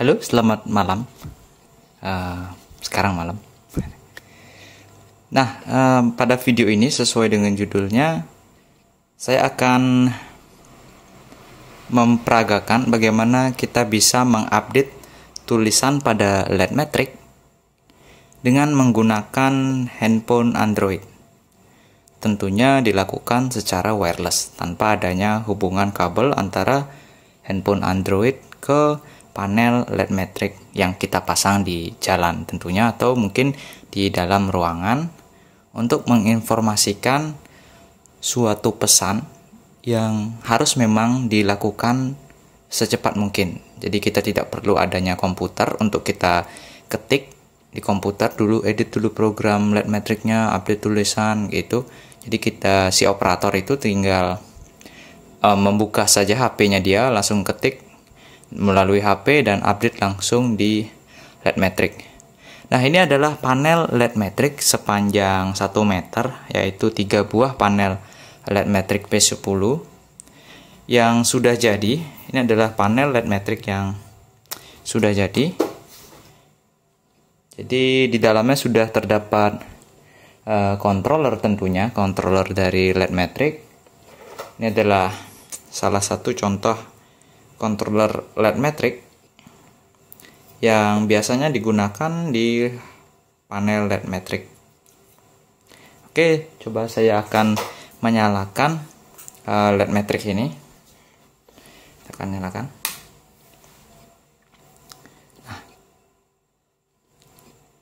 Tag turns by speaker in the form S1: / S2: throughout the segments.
S1: Halo, selamat malam. Uh, sekarang malam. Nah, uh, pada video ini sesuai dengan judulnya, saya akan memperagakan bagaimana kita bisa mengupdate tulisan pada LED metric dengan menggunakan handphone Android. Tentunya dilakukan secara wireless tanpa adanya hubungan kabel antara handphone Android ke panel LED metric yang kita pasang di jalan tentunya atau mungkin di dalam ruangan untuk menginformasikan suatu pesan yang harus memang dilakukan secepat mungkin. Jadi kita tidak perlu adanya komputer untuk kita ketik di komputer dulu, edit dulu program LED metricnya, update tulisan gitu. Jadi kita si operator itu tinggal eh, membuka saja HP-nya dia, langsung ketik melalui HP dan update langsung di LED Matrix. Nah, ini adalah panel LED Matrix sepanjang 1 meter, yaitu 3 buah panel LED Matrix P10 yang sudah jadi. Ini adalah panel LED Matrix yang sudah jadi. Jadi di dalamnya sudah terdapat uh, controller tentunya, controller dari LED Matrix. Ini adalah salah satu contoh controller LED metric yang biasanya digunakan di panel LED metric. Oke, coba saya akan menyalakan eh, LED metric ini. Kita akan nyalakan. Nah,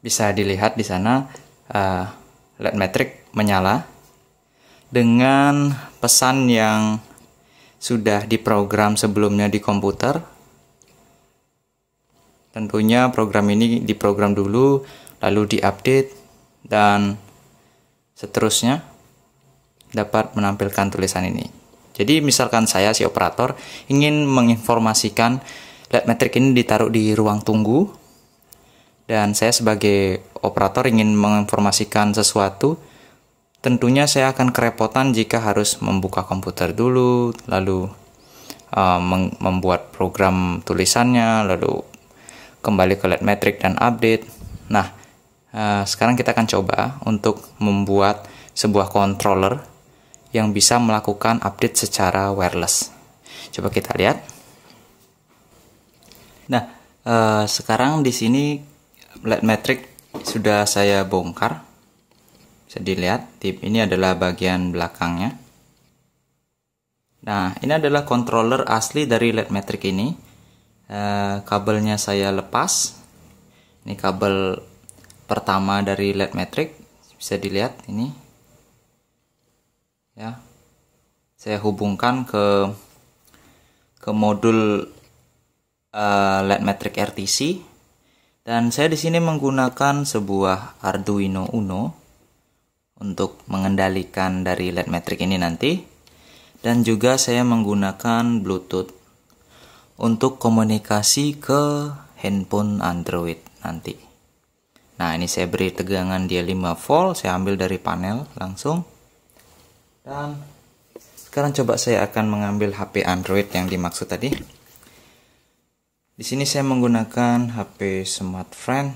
S1: bisa dilihat di sana eh, LED metric menyala dengan pesan yang sudah diprogram sebelumnya di komputer. Tentunya program ini diprogram dulu, lalu diupdate dan seterusnya dapat menampilkan tulisan ini. Jadi misalkan saya si operator ingin menginformasikan LED metric ini ditaruh di ruang tunggu dan saya sebagai operator ingin menginformasikan sesuatu tentunya saya akan kerepotan jika harus membuka komputer dulu, lalu uh, membuat program tulisannya, lalu kembali ke LED metric dan update. Nah, uh, sekarang kita akan coba untuk membuat sebuah controller yang bisa melakukan update secara wireless. Coba kita lihat. Nah, uh, sekarang di sini LED metric sudah saya bongkar bisa dilihat tip ini adalah bagian belakangnya nah ini adalah controller asli dari LED metric ini e, kabelnya saya lepas ini kabel pertama dari LED metric bisa dilihat ini ya saya hubungkan ke ke modul uh, LED metric RTC dan saya di sini menggunakan sebuah Arduino Uno untuk mengendalikan dari LED metric ini nanti dan juga saya menggunakan Bluetooth untuk komunikasi ke handphone Android nanti. Nah, ini saya beri tegangan dia 5 volt, saya ambil dari panel langsung. Dan sekarang coba saya akan mengambil HP Android yang dimaksud tadi. Di sini saya menggunakan HP Smart Friend.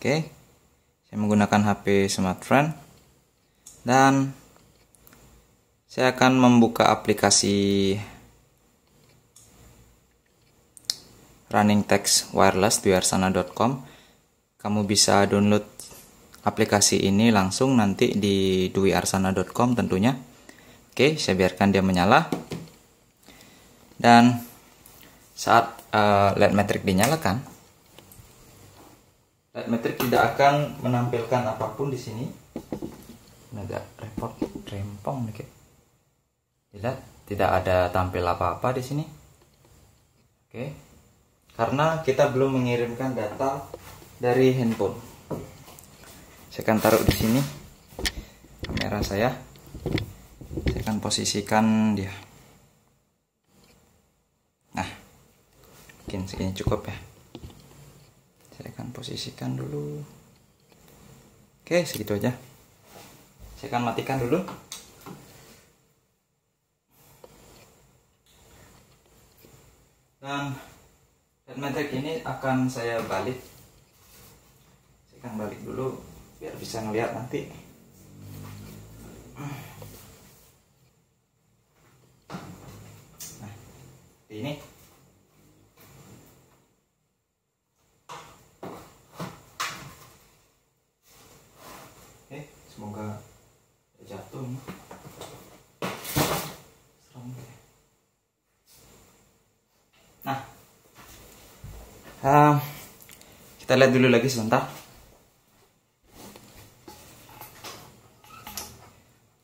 S1: Oke. Okay saya menggunakan HP smartphone dan saya akan membuka aplikasi running text wireless duyarsana.com kamu bisa download aplikasi ini langsung nanti di duiarsana.com tentunya oke saya biarkan dia menyala dan saat uh, eh, LED metric dinyalakan Admetric tidak akan menampilkan apapun di sini. Ini agak repot, rempong dikit. Lihat, tidak ada tampil apa-apa di sini. Oke. Karena kita belum mengirimkan data dari handphone. Saya akan taruh di sini kamera saya. Saya akan posisikan dia. Nah, mungkin segini cukup ya saya akan posisikan dulu oke segitu aja saya akan matikan dulu dan dan ini akan saya balik saya akan balik dulu biar bisa ngeliat nanti nah ini Ah, kita lihat dulu lagi sebentar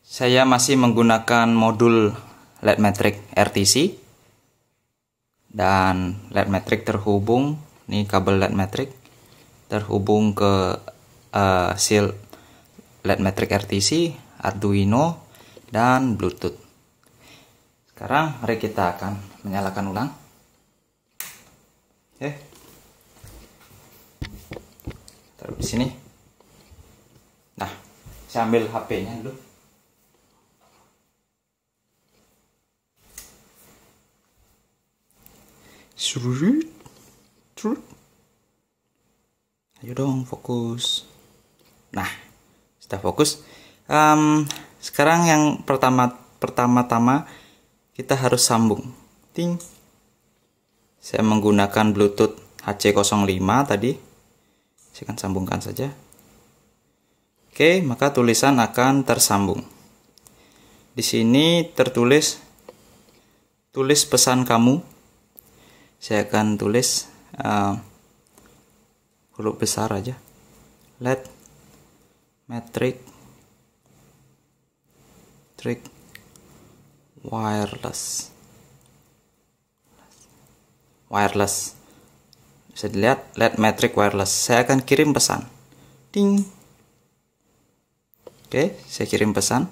S1: saya masih menggunakan modul LED metric RTC dan LED metric terhubung ini kabel LED metric terhubung ke uh, seal LED metric RTC Arduino dan Bluetooth sekarang mari kita akan menyalakan ulang oke eh, okay taruh di sini nah saya ambil HP-nya dulu Surut. Surut. Ayo dong fokus. Nah, sudah fokus. Um, sekarang yang pertama pertama-tama kita harus sambung. Ting. Saya menggunakan Bluetooth HC05 tadi saya akan sambungkan saja oke maka tulisan akan tersambung di sini tertulis tulis pesan kamu saya akan tulis uh, huruf besar aja let metric trick wireless wireless bisa dilihat LED metric wireless saya akan kirim pesan ding oke saya kirim pesan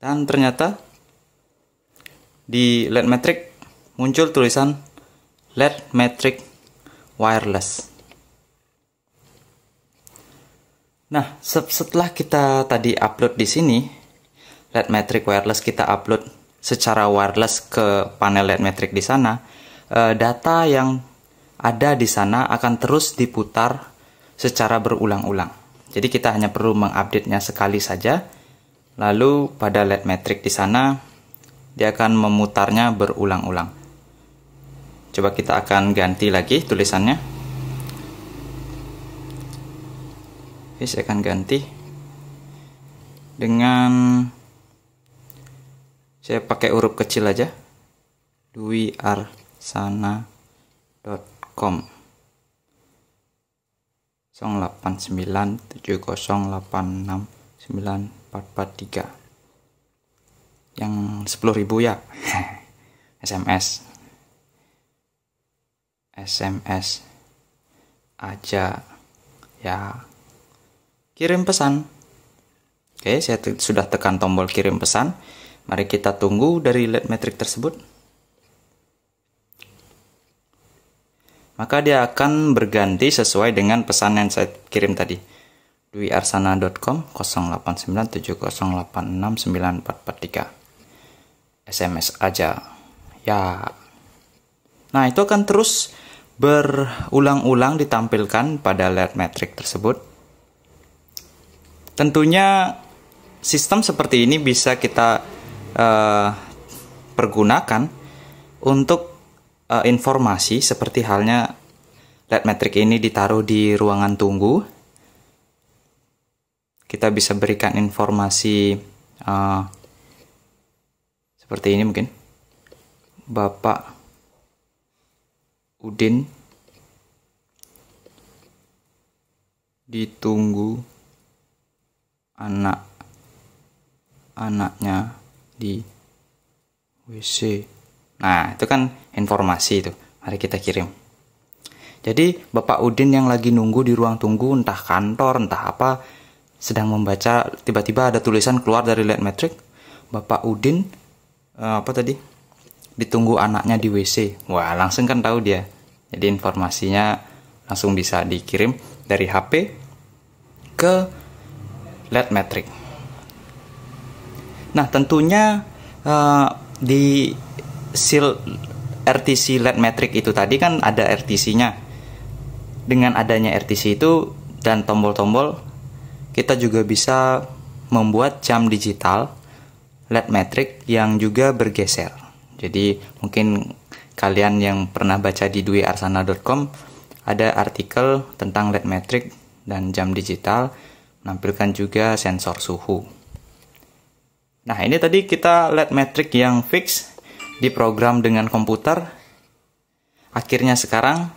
S1: dan ternyata di LED metric muncul tulisan LED metric wireless Nah, setelah kita tadi upload di sini, LED metric wireless kita upload secara wireless ke panel LED metric di sana, E, data yang ada di sana akan terus diputar secara berulang-ulang. Jadi kita hanya perlu mengupdate-nya sekali saja. Lalu pada LED metric di sana dia akan memutarnya berulang-ulang. Coba kita akan ganti lagi tulisannya. Oke, saya akan ganti dengan saya pakai huruf kecil aja. Dwi R sana.com 0897086943 yang 10.000 ya SMS SMS aja ya kirim pesan oke saya sudah tekan tombol kirim pesan mari kita tunggu dari lead metric tersebut maka dia akan berganti sesuai dengan pesan yang saya kirim tadi. dwiarsana.com 0897086943 SMS aja. Ya. Nah, itu akan terus berulang-ulang ditampilkan pada layar metric tersebut. Tentunya sistem seperti ini bisa kita uh, pergunakan untuk uh, informasi seperti halnya LED metric ini ditaruh di ruangan tunggu. Kita bisa berikan informasi uh, seperti ini mungkin. Bapak Udin ditunggu anak anaknya di WC. Nah, itu kan informasi itu. Mari kita kirim. Jadi, Bapak Udin yang lagi nunggu di ruang tunggu entah kantor, entah apa, sedang membaca tiba-tiba ada tulisan keluar dari lead metric. Bapak Udin eh, apa tadi? Ditunggu anaknya di WC. Wah, langsung kan tahu dia. Jadi informasinya langsung bisa dikirim dari HP ke LED metric. Nah, tentunya uh, di sil RTC LED metric itu tadi kan ada RTC-nya. Dengan adanya RTC itu dan tombol-tombol, kita juga bisa membuat jam digital LED metric yang juga bergeser. Jadi mungkin kalian yang pernah baca di dwiarsana.com ada artikel tentang LED metric dan jam digital menampilkan juga sensor suhu. Nah, ini tadi kita LED metric yang fix diprogram dengan komputer. Akhirnya sekarang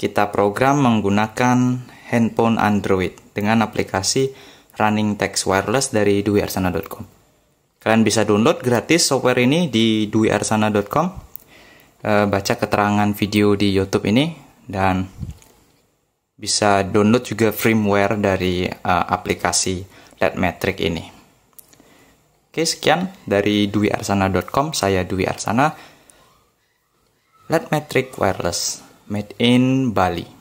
S1: kita program menggunakan handphone Android dengan aplikasi Running Text Wireless dari duiarsana.com. Kalian bisa download gratis software ini di duiarsana.com. Eh, baca keterangan video di YouTube ini dan bisa download juga firmware dari eh, aplikasi LED Metric ini. Oke, sekian dari dwiarsana.com. Saya Dwi Arsana. Let Metric Wireless, made in Bali.